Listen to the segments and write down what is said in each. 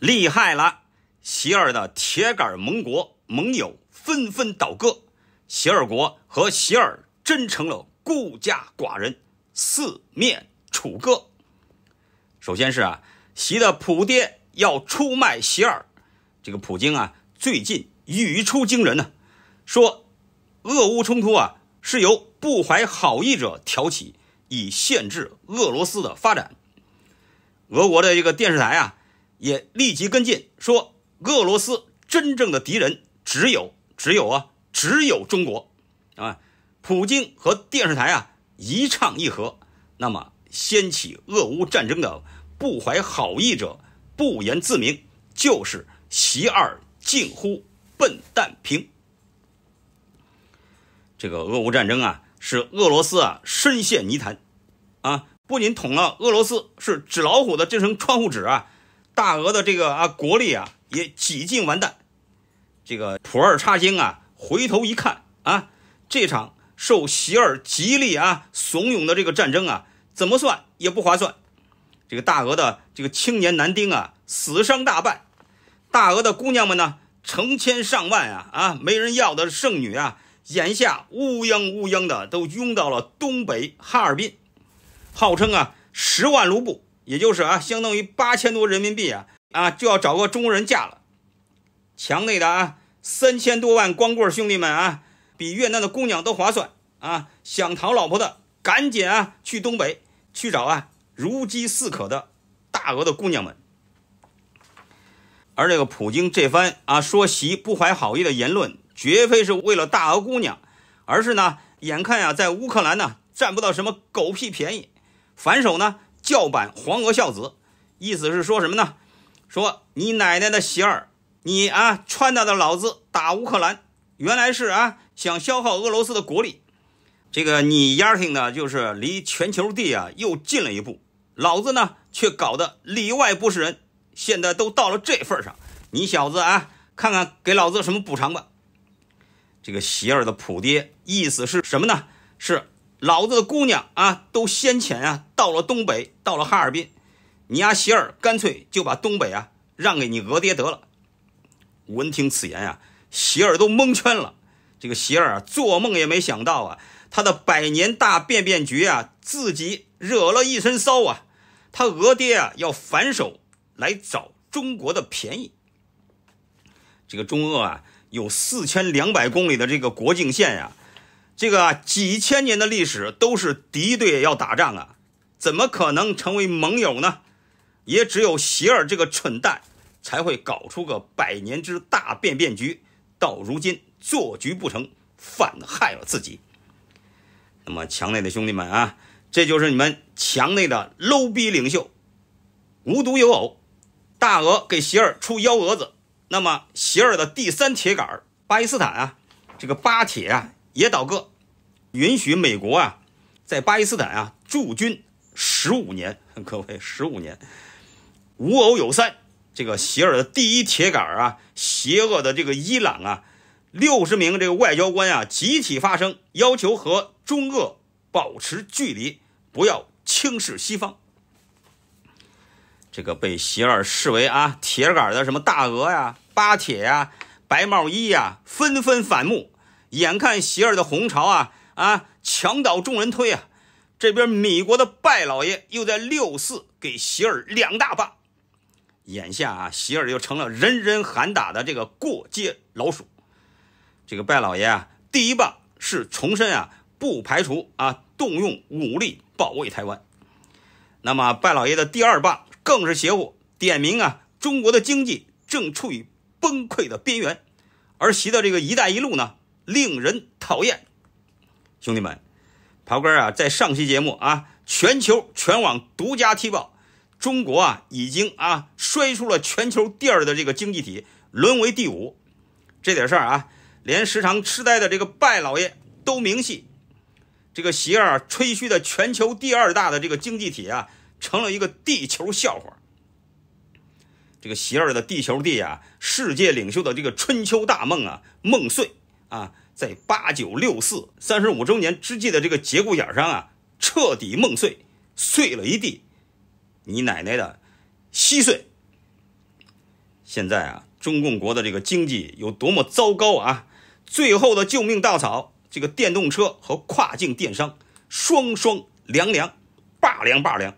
厉害了，西尔的铁杆盟国盟友纷纷倒戈，西尔国和西尔真成了孤家寡人，四面楚歌。首先是啊，习的普爹要出卖西尔，这个普京啊，最近语出惊人呢，说，俄乌冲突啊是由不怀好意者挑起，以限制俄罗斯的发展。俄国的一个电视台啊。也立即跟进说，俄罗斯真正的敌人只有只有啊，只有中国，啊，普京和电视台啊一唱一和，那么掀起俄乌战争的不怀好意者不言自明，就是习二近乎笨蛋平。这个俄乌战争啊，是俄罗斯啊深陷泥潭，啊，不仅捅了俄罗斯是纸老虎的这层窗户纸啊。大俄的这个啊国力啊也几近完蛋，这个普尔查金啊回头一看啊，这场受其二极力啊怂恿的这个战争啊，怎么算也不划算。这个大俄的这个青年男丁啊死伤大半，大俄的姑娘们呢成千上万啊啊没人要的剩女啊，眼下乌泱乌泱的都拥到了东北哈尔滨，号称啊十万卢布。也就是啊，相当于八千多人民币啊啊，就要找个中国人嫁了。墙内的啊，三千多万光棍兄弟们啊，比越南的姑娘都划算啊！想讨老婆的，赶紧啊，去东北去找啊，如饥似渴的大俄的姑娘们。而这个普京这番啊，说习不怀好意的言论，绝非是为了大俄姑娘，而是呢，眼看呀，在乌克兰呢，占不到什么狗屁便宜，反手呢。叫板黄俄孝子，意思是说什么呢？说你奶奶的媳儿，你啊，川大的老子打乌克兰，原来是啊想消耗俄罗斯的国力。这个你丫挺呢，就是离全球地啊又近了一步，老子呢却搞得里外不是人。现在都到了这份上，你小子啊，看看给老子什么补偿吧。这个媳儿的普爹意思是什么呢？是。老子的姑娘啊，都先遣啊，到了东北，到了哈尔滨，你啊、喜儿干脆就把东北啊让给你俄爹得了。闻听此言啊，喜儿都蒙圈了。这个喜儿啊，做梦也没想到啊，他的百年大变变局啊，自己惹了一身骚啊。他俄爹啊，要反手来找中国的便宜。这个中俄啊，有四千两百公里的这个国境线呀。这个几千年的历史都是敌对要打仗啊，怎么可能成为盟友呢？也只有席尔这个蠢蛋才会搞出个百年之大变变局，到如今做局不成，反害了自己。那么墙内的兄弟们啊，这就是你们墙内的 low 逼领袖。无独有偶，大鹅给席尔出幺蛾子，那么席尔的第三铁杆巴基斯坦啊，这个巴铁啊。也倒戈，允许美国啊在巴基斯坦啊驻军十五年。各位，十五年，无偶有三。这个邪尔的第一铁杆啊，邪恶的这个伊朗啊，六十名这个外交官啊集体发声，要求和中俄保持距离，不要轻视西方。这个被邪尔视为啊铁杆的什么大俄呀、巴铁呀、白帽衣呀，纷纷反目。眼看席尔的红潮啊啊，墙倒众人推啊！这边米国的拜老爷又在六四给席尔两大棒。眼下啊，席尔又成了人人喊打的这个过街老鼠。这个拜老爷啊，第一棒是重申啊，不排除啊动用武力保卫台湾。那么拜老爷的第二棒更是邪乎，点名啊，中国的经济正处于崩溃的边缘，而习的这个“一带一路”呢？令人讨厌，兄弟们，袍哥啊，在上期节目啊，全球全网独家踢爆，中国啊已经啊摔出了全球第二的这个经济体，沦为第五，这点事儿啊，连时常痴呆的这个拜老爷都明细，这个席儿吹嘘的全球第二大的这个经济体啊，成了一个地球笑话，这个席儿的地球地啊，世界领袖的这个春秋大梦啊，梦碎。啊，在八九六四三十五周年之际的这个节骨眼上啊，彻底梦碎，碎了一地。你奶奶的，稀碎！现在啊，中共国的这个经济有多么糟糕啊？最后的救命稻草，这个电动车和跨境电商双双凉凉，罢凉罢凉。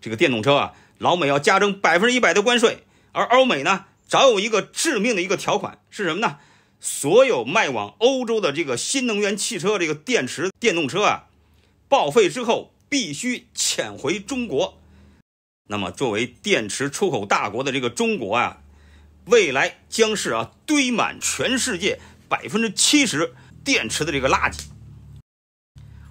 这个电动车啊，老美要加征百分之一百的关税，而欧美呢，早有一个致命的一个条款，是什么呢？所有卖往欧洲的这个新能源汽车，这个电池电动车啊，报废之后必须遣回中国。那么，作为电池出口大国的这个中国啊，未来将是啊堆满全世界百分之七十电池的这个垃圾。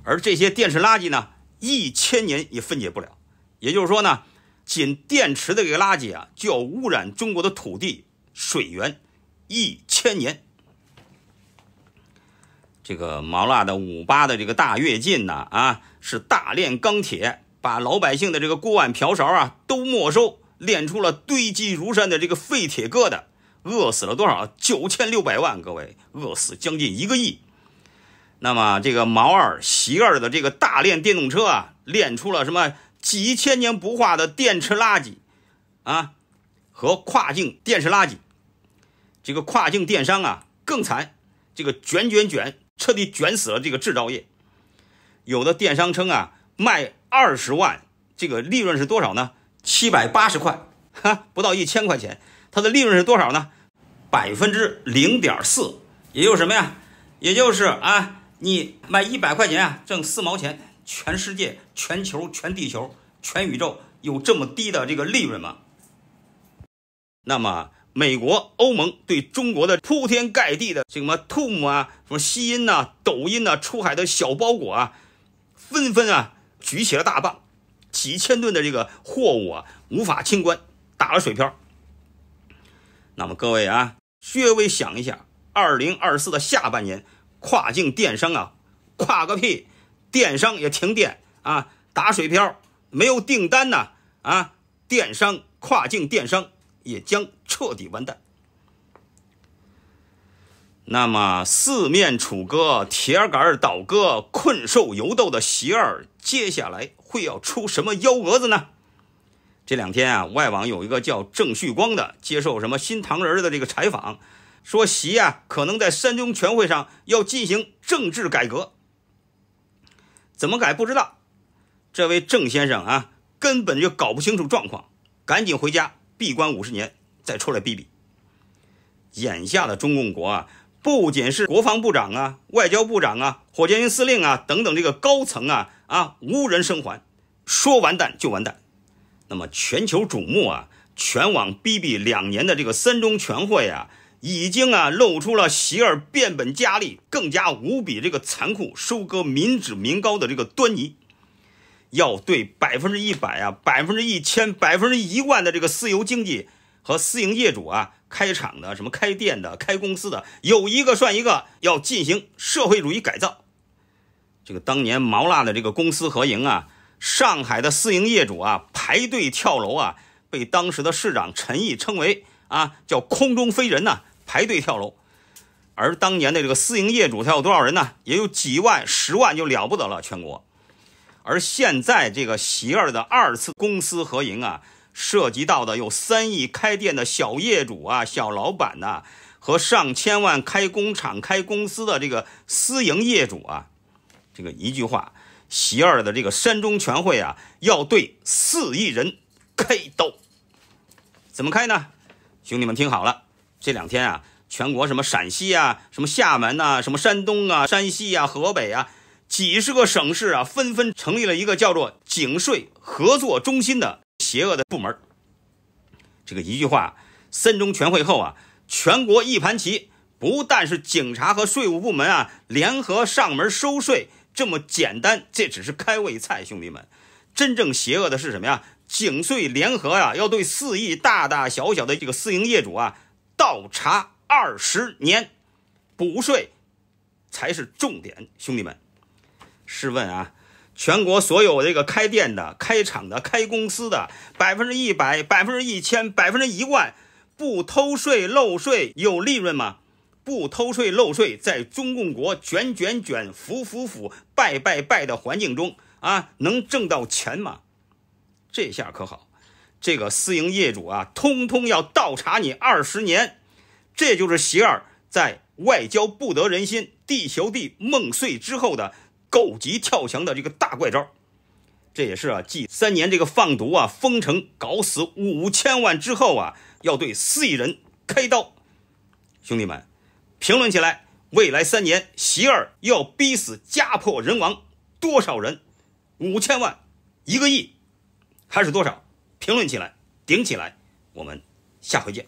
而这些电池垃圾呢，一千年也分解不了。也就是说呢，仅电池的这个垃圾啊，就要污染中国的土地、水源一千年。这个毛辣的五八的这个大跃进呢，啊，是大炼钢铁，把老百姓的这个锅碗瓢勺啊都没收，炼出了堆积如山的这个废铁疙瘩，饿死了多少？九千六百万，各位，饿死将近一个亿。那么这个毛二席二的这个大炼电动车啊，炼出了什么？几千年不化的电池垃圾啊，和跨境电池垃圾。这个跨境电商啊更惨，这个卷卷卷。彻底卷死了这个制造业。有的电商称啊，卖二十万，这个利润是多少呢？七百八十块，哈，不到一千块钱。它的利润是多少呢？百分之零点四，也就是什么呀？也就是啊，你卖一百块钱啊，挣四毛钱。全世界、全球、全地球、全宇宙有这么低的这个利润吗？那么。美国、欧盟对中国的铺天盖地的什么 t o m 啊、什么“吸音”呐、“抖音”呐出海的小包裹啊，纷纷啊举起了大棒，几千吨的这个货物啊无法清关，打了水漂。那么各位啊，稍微想一下，二零二四的下半年，跨境电商啊，跨个屁，电商也停电啊，打水漂，没有订单呐啊，电商跨境电商。也将彻底完蛋。那么四面楚歌、铁杆倒戈、困兽犹斗的席二，接下来会要出什么幺蛾子呢？这两天啊，外网有一个叫郑旭光的接受什么新唐人的这个采访，说习啊可能在三中全会上要进行政治改革，怎么改不知道。这位郑先生啊，根本就搞不清楚状况，赶紧回家。闭关五十年再出来逼逼，眼下的中共国啊，不仅是国防部长啊、外交部长啊、火箭军司令啊等等这个高层啊啊无人生还，说完蛋就完蛋。那么全球瞩目啊，全网逼逼两年的这个三中全会啊，已经啊露出了习儿变本加厉、更加无比这个残酷收割民脂民膏的这个端倪。要对百分之一百啊、百分之一千、百分之一万的这个私有经济和私营业主啊，开厂的、什么开店的、开公司的，有一个算一个，要进行社会主义改造。这个当年毛辣的这个公私合营啊，上海的私营业主啊，排队跳楼啊，被当时的市长陈毅称为啊叫空中飞人呐，排队跳楼。而当年的这个私营业主，他有多少人呢？也有几万、十万就了不得了，全国。而现在这个席儿的二次公私合营啊，涉及到的有三亿开店的小业主啊、小老板呐，和上千万开工厂、开公司的这个私营业主啊。这个一句话，席儿的这个山中全会啊，要对四亿人开刀，怎么开呢？兄弟们听好了，这两天啊，全国什么陕西啊、什么厦门呐、什么山东啊、山西啊、河北啊。几十个省市啊，纷纷成立了一个叫做“警税合作中心”的邪恶的部门。这个一句话，三中全会后啊，全国一盘棋，不但是警察和税务部门啊联合上门收税这么简单，这只是开胃菜，兄弟们。真正邪恶的是什么呀？警税联合啊，要对四亿大大小小的这个私营业主啊倒查二十年，补税才是重点，兄弟们。试问啊，全国所有这个开店的、开厂的、开公司的，百分之一百、百分之一千、百分之一万，不偷税漏税有利润吗？不偷税漏税，在中共国卷卷卷、腐腐腐、败败败的环境中啊，能挣到钱吗？这下可好，这个私营业主啊，通通要倒查你二十年。这就是习二在外交不得人心、地球地梦碎之后的。狗急跳墙的这个大怪招，这也是啊，继三年这个放毒啊、封城搞死五千万之后啊，要对四亿人开刀。兄弟们，评论起来，未来三年，喜儿要逼死家破人亡多少人？五千万，一个亿，还是多少？评论起来，顶起来，我们下回见。